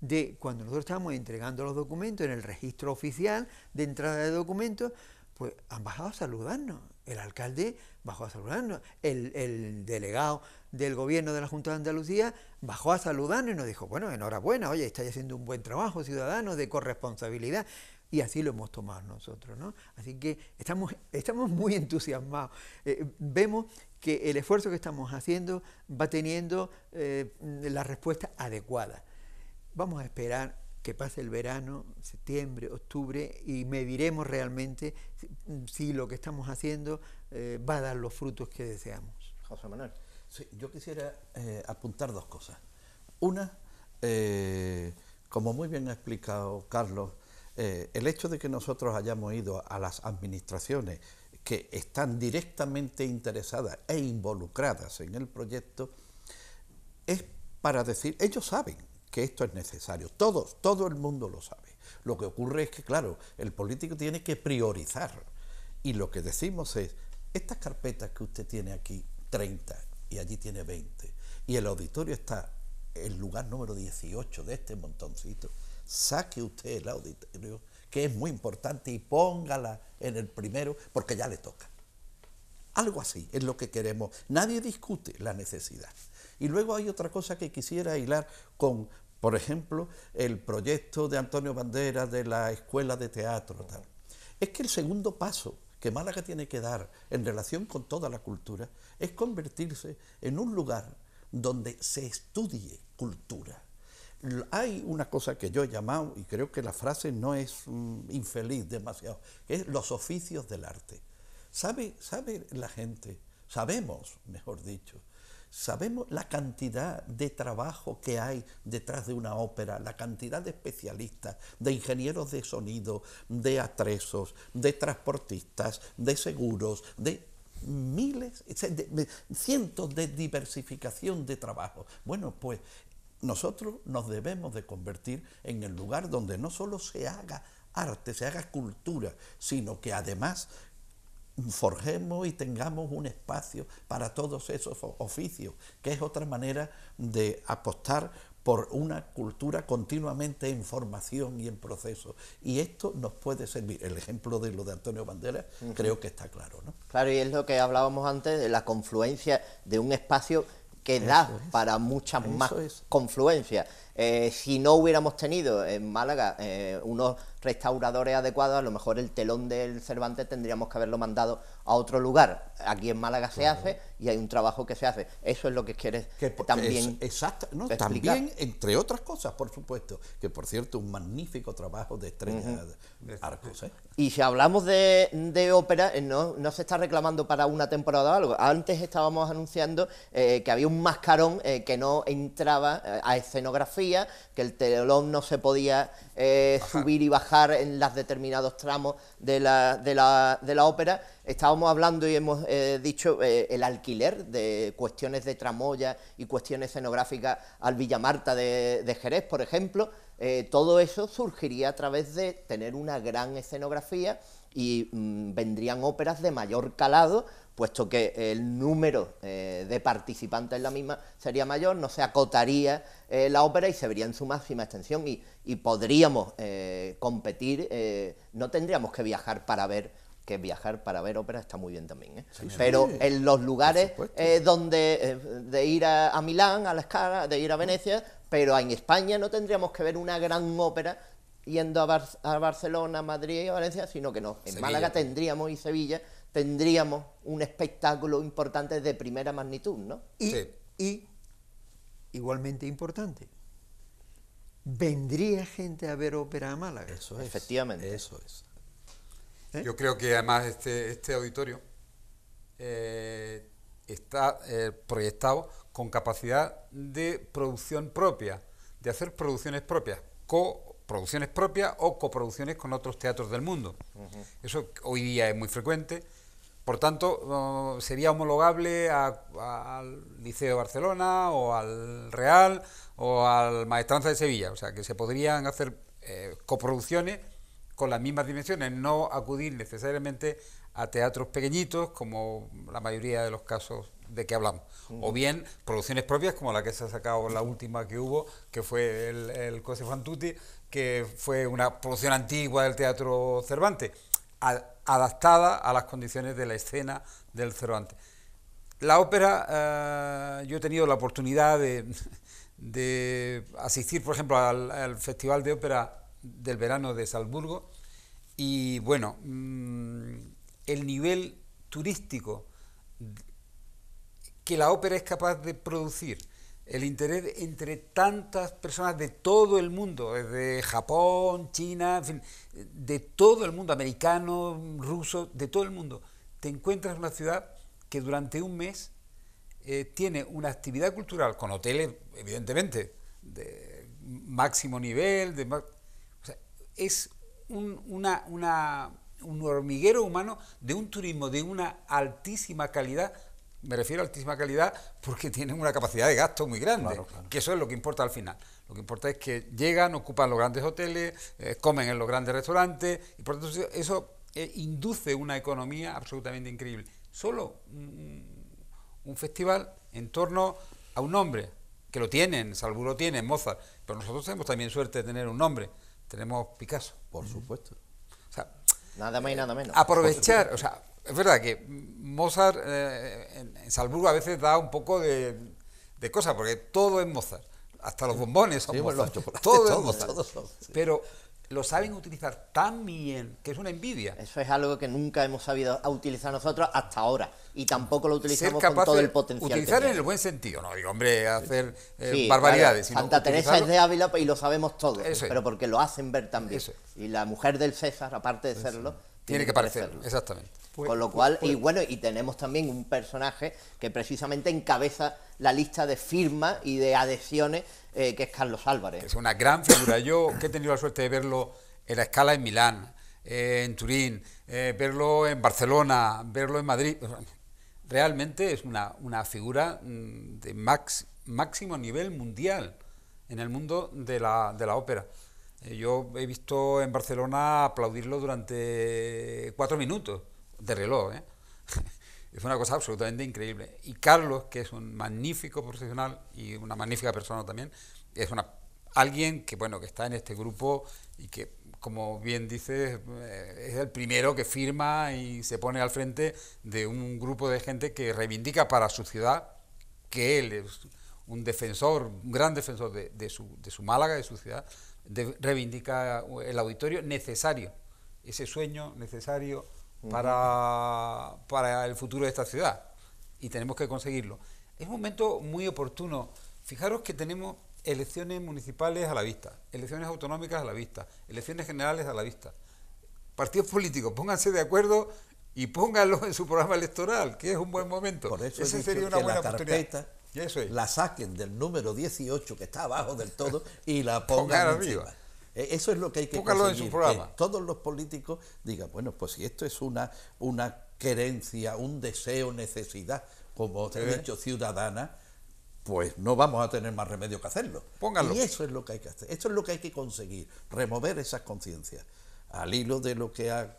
de cuando nosotros estábamos entregando los documentos en el registro oficial de entrada de documentos, pues han bajado a saludarnos. El alcalde bajó a saludarnos, el, el, delegado del gobierno de la Junta de Andalucía bajó a saludarnos y nos dijo, bueno, enhorabuena, oye, estáis haciendo un buen trabajo, ciudadanos, de corresponsabilidad y así lo hemos tomado nosotros. ¿no? Así que estamos, estamos muy entusiasmados. Eh, vemos que el esfuerzo que estamos haciendo va teniendo eh, la respuesta adecuada. Vamos a esperar que pase el verano, septiembre, octubre, y mediremos realmente si, lo que estamos haciendo eh, va a dar los frutos que deseamos. José Manuel, yo quisiera apuntar dos cosas. Una, como muy bien ha explicado Carlos, eh, el hecho de que nosotros hayamos ido a las administraciones que están directamente interesadas e involucradas en el proyecto, es para decir, ellos saben que esto es necesario, todos, todo el mundo lo sabe. Lo que ocurre es que, claro, el político tiene que priorizar y lo que decimos es, estas carpetas que usted tiene aquí, 30 y allí tiene 20, y el auditorio está el lugar número 18 de este montoncito, saque usted el auditorio, que es muy importante, y póngala en el primero, porque ya le toca. Algo así es lo que queremos. Nadie discute la necesidad. Y luego hay otra cosa que quisiera hilar con, por ejemplo, el proyecto de Antonio Bandera de la Escuela de Teatro. Tal. Es que el segundo paso que Málaga tiene que dar en relación con toda la cultura es convertirse en un lugar donde se estudie cultura hay una cosa que yo he llamado, y creo que la frase no es infeliz demasiado, que es los oficios del arte. ¿Sabe, ¿Sabe la gente? Sabemos, mejor dicho, sabemos la cantidad de trabajo que hay detrás de una ópera, la cantidad de especialistas, de ingenieros de sonido, de atresos, de transportistas, de seguros, de miles, cientos de diversificación de trabajo. Bueno, pues nosotros nos debemos de convertir en el lugar donde no solo se haga arte, se haga cultura, sino que además forjemos y tengamos un espacio para todos esos oficios, que es otra manera de apostar por una cultura continuamente en formación y en proceso. Y esto nos puede servir. El ejemplo de lo de Antonio Bandera creo que está claro. ¿no? Claro, y es lo que hablábamos antes de la confluencia de un espacio que da para muchas más confluencias. Eh, si no hubiéramos tenido en Málaga eh, unos restauradores adecuados, a lo mejor el telón del Cervantes tendríamos que haberlo mandado a otro lugar aquí en Málaga se hace y hay un trabajo que se hace. Eso es lo que quieres que, también. exacto, también, entre otras cosas, por supuesto, que por cierto, un magnífico trabajo de Estrella Arcos. ¿eh? Y si hablamos de, ópera, eh, no, no, se está reclamando para una temporada o algo. Antes estábamos anunciando eh, que había un mascarón que no entraba a escenografía, que el telón no se podía subir y bajar en los determinados tramos de la, de la, de la ópera. Estábamos hablando y hemos dicho eh, el alquiler de cuestiones de tramoya y cuestiones escenográficas al Villamarta de, de Jerez, por ejemplo, eh, todo eso surgiría a través de tener una gran escenografía y mm, vendrían óperas de mayor calado, puesto que el número eh, de participantes en la misma sería mayor, no se acotaría la ópera y se vería en su máxima extensión y podríamos competir, no tendríamos que viajar para ver que viajar para ver ópera está muy bien también, ¿eh? pero en los lugares eh, donde eh, de ir a, Milán, a la Escala, de ir a Venecia, pero en España no tendríamos que ver una gran ópera yendo a, a Barcelona, Madrid y Valencia, sino que no, en Málaga tendríamos y Sevilla tendríamos un espectáculo importante de primera magnitud, ¿no? Y, y igualmente importante, vendría gente a ver ópera a Málaga. Eso es. Efectivamente. Eso es. Yo creo que además este, este auditorio eh, está eh, proyectado con capacidad de producción propia, de hacer producciones propias, coproducciones propias o coproducciones con otros teatros del mundo. Eso hoy día es muy frecuente. Por tanto, sería homologable al Liceo de Barcelona o al Real o al Maestranza de Sevilla. O sea, que se podrían hacer eh, coproducciones con las mismas dimensiones, no acudir necesariamente a teatros pequeñitos como la mayoría de los casos de que hablamos, o bien producciones propias como la que se ha sacado la última que hubo, que fue el, el Cose que fue una producción antigua del teatro Cervantes, adaptada a las condiciones de la escena del Cervantes. La ópera, eh, yo he tenido la oportunidad de, asistir, por ejemplo, al Festival de Ópera del verano de Salzburgo. Y bueno, mm, el nivel turístico que la ópera es capaz de producir, el interés entre tantas personas de todo el mundo, desde Japón, China, en fin, de todo el mundo, americano, ruso, de todo el mundo, te encuentras en una ciudad que durante un mes eh, tiene una actividad cultural, con hoteles, evidentemente, de máximo nivel, de es un, una, un hormiguero humano de un turismo de una altísima calidad me refiero a altísima calidad porque tienen una capacidad de gasto muy grande, que eso es lo que importa al final. Lo que importa es que llegan, ocupan los grandes hoteles, eh, comen en los grandes restaurantes, y por tanto eso eh, induce una economía absolutamente increíble. Solo un, festival en torno a un nombre, que lo tienen, lo tiene, Mozart, pero nosotros tenemos también suerte de tener un nombre tenemos Picasso. Por supuesto. nada más y eh, nada menos. Aprovechar, o sea, es verdad que Mozart eh, en, en, Salzburgo a veces da un poco de, de cosas... porque todo es Mozart. Hasta los bombones son Mozart. todo, es Mozart. Pero lo saben utilizar tan bien que es una envidia. Eso es algo que nunca hemos sabido utilizar nosotros hasta ahora y tampoco lo utilizamos con todo el potencial. Utilizar en el buen sentido, no digo, hombre, hacer eh, barbaridades. Santa Teresa es de Ávila pues, y lo sabemos todos, pero porque lo hacen ver también. Y la mujer del César, aparte de serlo tiene que parecerlo. Exactamente. Pues, Con lo pues, cual, y pues. bueno, y tenemos también un personaje que precisamente encabeza la lista de firmas y de adhesiones, eh, que es Carlos Álvarez. Es una gran figura. Yo que he tenido la suerte de verlo en la escala en Milán, eh, en Turín, eh, verlo en Barcelona, verlo en Madrid. Realmente es una, figura mm, de max, máximo nivel mundial en el mundo de la, de la ópera. Eh, yo he visto en Barcelona aplaudirlo durante cuatro minutos de reloj. ¿eh? Es una cosa absolutamente increíble. Y Carlos, que es un magnífico profesional y una magnífica persona también, es una, alguien que, bueno, que está en este grupo y que, como bien dices, eh, es el primero que firma y se pone al frente de un grupo de gente que reivindica para su ciudad que él es un defensor, un gran defensor de, su, de su Málaga, de su ciudad, de, reivindica el auditorio necesario, ese sueño necesario para, el futuro de esta ciudad. Y tenemos que conseguirlo. Es un momento muy oportuno. Fijaros que tenemos elecciones municipales a la vista, elecciones autonómicas a la vista, elecciones generales a la vista. Partidos políticos, pónganse de acuerdo y pónganlo en su programa electoral, que es un buen momento. Por eso sería una buena carpeta, la saquen del número 18 que está abajo del todo y la pongan, arriba. Eh, eso es lo que hay que conseguir, todos los políticos digan, bueno, pues si esto es una, una querencia, un deseo, necesidad, como te he eh. dicho, ciudadana, pues no vamos a tener más remedio que hacerlo. Póngalo. Y eso es lo que hay que hacer, esto es lo que hay que conseguir, remover esas conciencias. Al hilo de lo que ha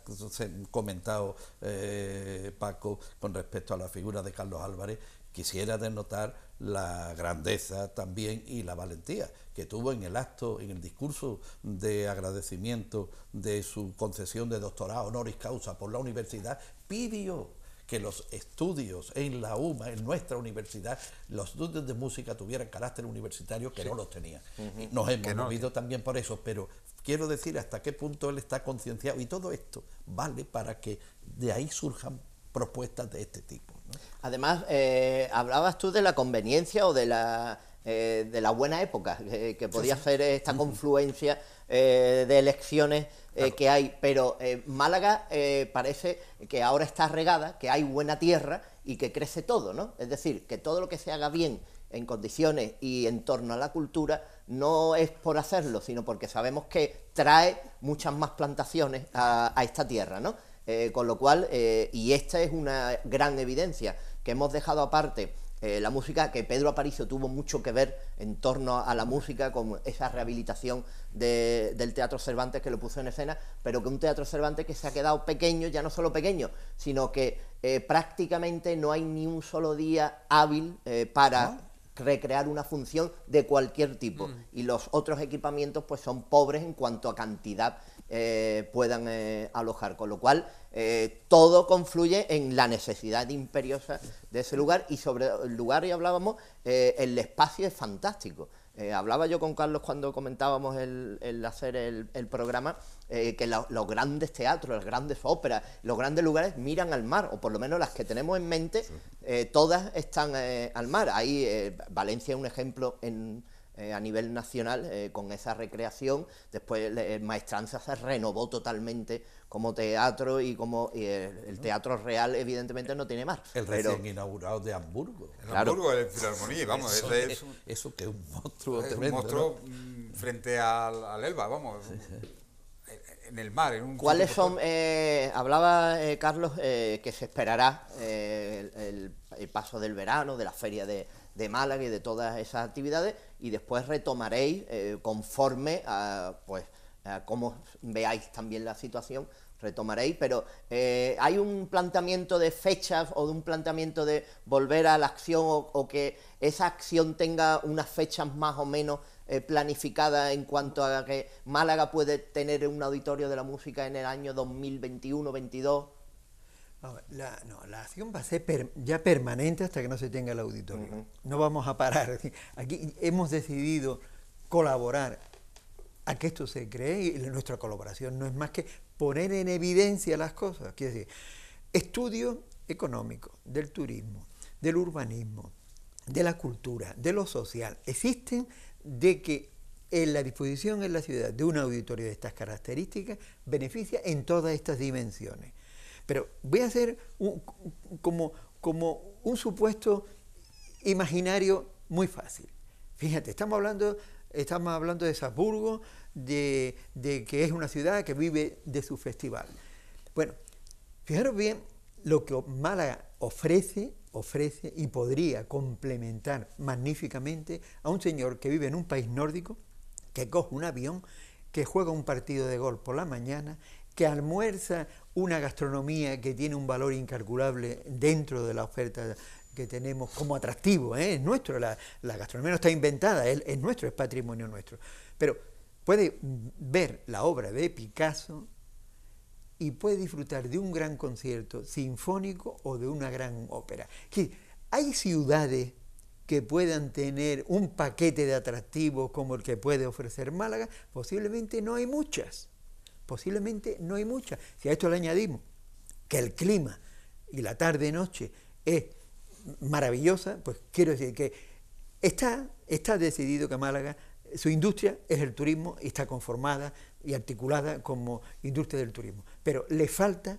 comentado eh, Paco con respecto a la figura de Carlos Álvarez, quisiera denotar la grandeza también y la valentía que tuvo en el acto, en el discurso de agradecimiento de su concesión de doctorado honoris causa por la universidad, pidió que los estudios en la UMA, en nuestra universidad, los estudios de música tuvieran carácter universitario que no los tenían. Nos hemos movido también por eso, pero quiero decir hasta qué punto él está concienciado y todo esto vale para que de ahí surjan propuestas de este tipo. Además, eh, hablabas tú de la conveniencia o de la, eh, de la buena época eh, que podía hacer esta confluencia de elecciones que hay, pero Málaga parece que ahora está regada, que hay buena tierra y que crece todo, ¿no? Es decir, que todo lo que se haga bien en condiciones y en torno a la cultura no es por hacerlo, sino porque sabemos que trae muchas más plantaciones a, a esta tierra, ¿no? Eh, con lo cual, eh, y esta es una gran evidencia, que hemos dejado aparte eh, la música, que Pedro Aparicio tuvo mucho que ver en torno a la música, con esa rehabilitación del Teatro Cervantes que lo puso en escena, pero que un Teatro Cervantes que se ha quedado pequeño, ya no solo pequeño, sino que prácticamente no hay ni un solo día hábil para... Ah. recrear una función de cualquier tipo mm. y los otros equipamientos pues son pobres en cuanto a cantidad eh, puedan eh, alojar. Con lo cual, eh, todo confluye en la necesidad imperiosa de ese lugar y sobre el lugar y hablábamos, el espacio es fantástico. hablaba yo con Carlos cuando comentábamos el, hacer el, programa, que los grandes teatros, las grandes óperas, los grandes lugares miran al mar, o por lo menos las que tenemos en mente, todas están al mar. Ahí Valencia es un ejemplo en, eh, a nivel nacional eh, con esa recreación. Después el Maestranza se renovó totalmente como teatro y como el, teatro real evidentemente no tiene más. El recién inaugurado de Hamburgo. En Hamburgo, el Filarmonía, vamos, eso, que es un monstruo Un monstruo mm, frente al, Elba, vamos. en el mar. En un ¿Cuáles son, eh, hablaba Carlos, que se esperará el, paso del verano, de la feria de, de Málaga y de todas esas actividades y después retomaréis eh, conforme a, pues, a cómo veáis también la situación, retomaréis, pero eh, ¿hay un planteamiento de fechas o de un planteamiento de volver a la acción o, que esa acción tenga unas fechas más o menos eh, planificadas en cuanto a que Málaga puede tener un auditorio de la música en el año 2021-22? La, no, la acción va a ser ya permanente hasta que no se tenga el auditorio. No vamos a parar. Aquí hemos decidido colaborar a que esto se cree y nuestra colaboración no es más que poner en evidencia las cosas. Quiere decir, estudios económicos del turismo, del urbanismo, de la cultura, de lo social, existen de que en la disposición en la ciudad de un auditorio de estas características beneficia en todas estas dimensiones. Pero voy a hacer como, un supuesto imaginario muy fácil. Fíjate, estamos hablando, de Salzburgo, de, que es una ciudad que vive de su festival. Bueno, fijaros bien lo que Málaga ofrece, ofrece y podría complementar magníficamente a un señor que vive en un país nórdico, que coge un avión, que juega un partido de gol por la mañana que almuerza una gastronomía que tiene un valor incalculable dentro de la oferta que tenemos como atractivo, ¿eh? es nuestro, la, gastronomía no está inventada, es, nuestro, es patrimonio nuestro. Pero puede ver la obra de Picasso y puede disfrutar de un gran concierto sinfónico o de una gran ópera. hay ciudades que puedan tener un paquete de atractivos como el que puede ofrecer Málaga, posiblemente no hay muchas. Posiblemente no hay muchas. Si a esto le añadimos que el clima y la tarde-noche es maravillosa, pues quiero decir que está, está decidido que Málaga, su industria es el turismo y está conformada y articulada como industria del turismo. Pero le falta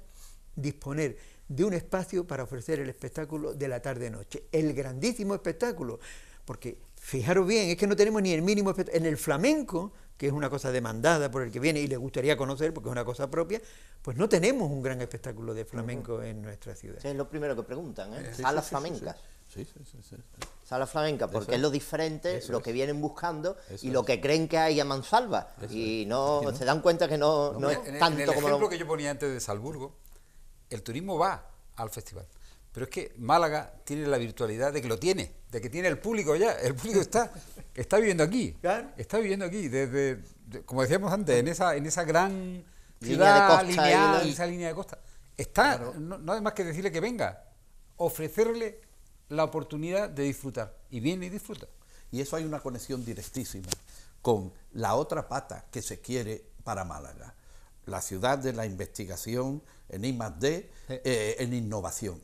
disponer de un espacio para ofrecer el espectáculo de la tarde-noche, el grandísimo espectáculo, porque fijaros bien, es que no tenemos ni el mínimo espectáculo. En el flamenco que es una cosa demandada por el que viene y le gustaría conocer porque es una cosa propia, pues no tenemos un gran espectáculo de flamenco en nuestra ciudad. es lo primero que preguntan, ¿eh? Salas flamencas. Sí, sí, sí. Sala flamenca, porque es lo diferente, lo que vienen buscando y lo que creen que hay a mansalva. y no, se dan cuenta que no, no, es tanto el como... Lo... que yo ponía antes de Salburgo, el turismo va al festival. Pero es que Málaga tiene la virtualidad de que lo tiene, de que tiene el público ya. El público está, está viviendo aquí. Está viviendo aquí, desde, como decíamos antes, en esa, en esa gran ciudad línea de costa, en esa línea de costa. Está, no, hay más que decirle que venga, ofrecerle la oportunidad de disfrutar. Y viene y disfruta. Y eso hay una conexión directísima con la otra pata que se quiere para Málaga, la ciudad de la investigación en I eh, en innovación.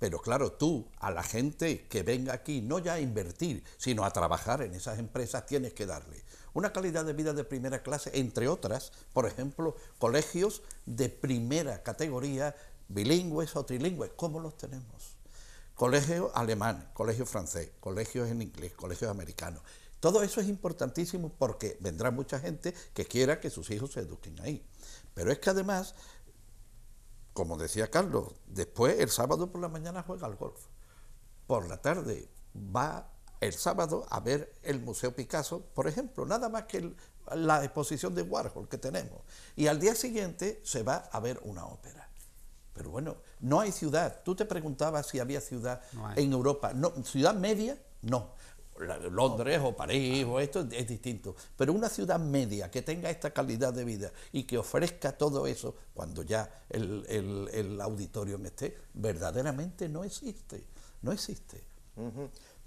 Pero claro, tú a la gente que venga aquí, no ya a invertir, sino a trabajar en esas empresas, tienes que darle una calidad de vida de primera clase, entre otras, por ejemplo, colegios de primera categoría, bilingües o trilingües, ¿cómo los tenemos? Colegio alemán, colegio francés, colegios en inglés, colegios americanos. Todo eso es importantísimo porque vendrá mucha gente que quiera que sus hijos se eduquen ahí. Pero es que además como decía Carlos, después el sábado por la mañana juega al golf. Por la tarde va el sábado a ver el Museo Picasso, por ejemplo, nada más que la exposición de Warhol que tenemos. Y al día siguiente se va a ver una ópera. Pero bueno, no hay ciudad. Tú te preguntabas si había ciudad en Europa. No, ciudad media, no. Londres o París o esto es distinto. Pero una ciudad media que tenga esta calidad de vida y que ofrezca todo eso cuando ya el, auditorio el esté, verdaderamente no existe. No existe.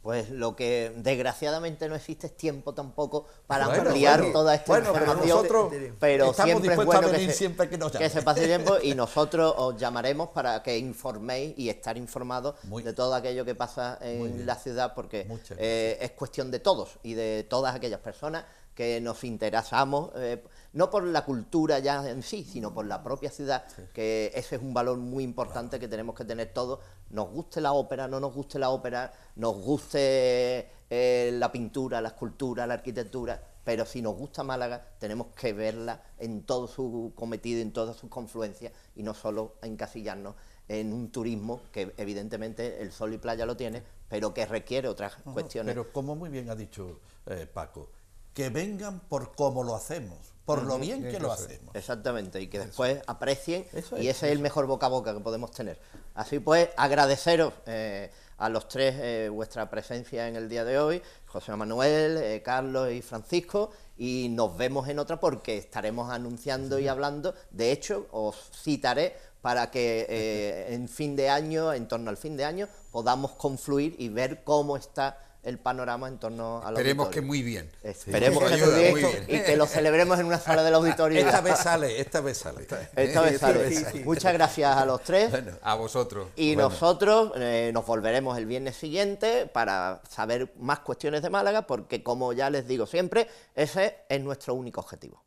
Pues lo que desgraciadamente no existe es tiempo tampoco para ampliar toda esta información. Pero, pero siempre es bueno que, se, siempre que, se, pase tiempo y nosotros os llamaremos para que informéis y estar informados de todo aquello que pasa en la ciudad porque eh, es cuestión de todos y de todas aquellas personas que nos interesamos eh, no por la cultura ya en sí, sino por la propia ciudad, que ese es un valor muy importante que tenemos que tener todos, nos guste la ópera, no nos guste la ópera, nos guste eh, la pintura, la escultura, la arquitectura, pero si nos gusta Málaga tenemos que verla en todo su cometido, en todas sus confluencias y no solo encasillarnos en un turismo que evidentemente el sol y playa lo tiene, pero que requiere otras cuestiones. Pero como muy bien ha dicho eh, Paco, que vengan por cómo lo hacemos por lo bien que lo hacemos. Exactamente, y que después aprecien, y ese es el mejor boca a boca que podemos tener. Así pues, agradeceros eh, a los tres eh, vuestra presencia en el día de hoy, José Manuel, eh, Carlos y Francisco, y nos vemos en otra porque estaremos anunciando y hablando, de hecho, os citaré para que en fin de año, en torno al fin de año, podamos confluir y ver cómo está el panorama en torno a la Esperemos que muy bien. Esperemos que muy bien, y que lo celebremos en una sala del auditorio. Esta vez sale, esta vez sale. Esta vez, sale. Muchas gracias a los tres. a vosotros. Y nosotros eh, nos volveremos el viernes siguiente para saber más cuestiones de Málaga, porque como ya les digo siempre, ese es nuestro único objetivo.